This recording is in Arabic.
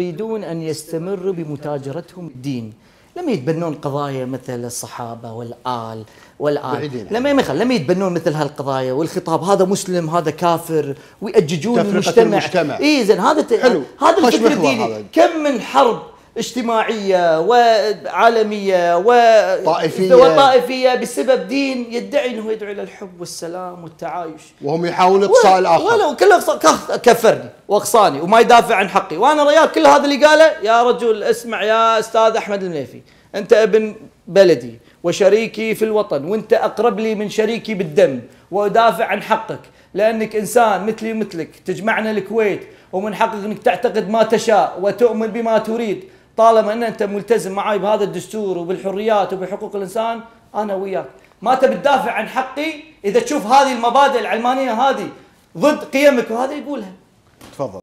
يريدون أن يستمروا بمتاجرتهم الدين لم يتبنون قضايا مثل الصحابة والآل والآل لما يعني. لم يتبنون مثل هالقضايا والخطاب هذا مسلم هذا كافر ويأججون المجتمع, المجتمع. إيه زين هذا حلو. هذا الفكر الديني كم من حرب اجتماعية وعالمية و... طائفية وطائفية بسبب دين يدعي انه يدعو الى الحب والسلام والتعايش وهم يحاولون اقصاء و... الاخر ولو كله كفرني واقصاني وما يدافع عن حقي وانا ريال كل هذا اللي قاله يا رجل اسمع يا استاذ احمد المليفي انت ابن بلدي وشريكي في الوطن وانت اقرب لي من شريكي بالدم وادافع عن حقك لانك انسان مثلي ومثلك تجمعنا الكويت ومن حقك انك تعتقد ما تشاء وتؤمن بما تريد طالما ان انت ملتزم معي بهذا الدستور وبالحريات وبحقوق الانسان انا وياك ما تبي تدافع عن حقي اذا تشوف هذه المبادئ العلمانيه هذه ضد قيمك وهذا يقولها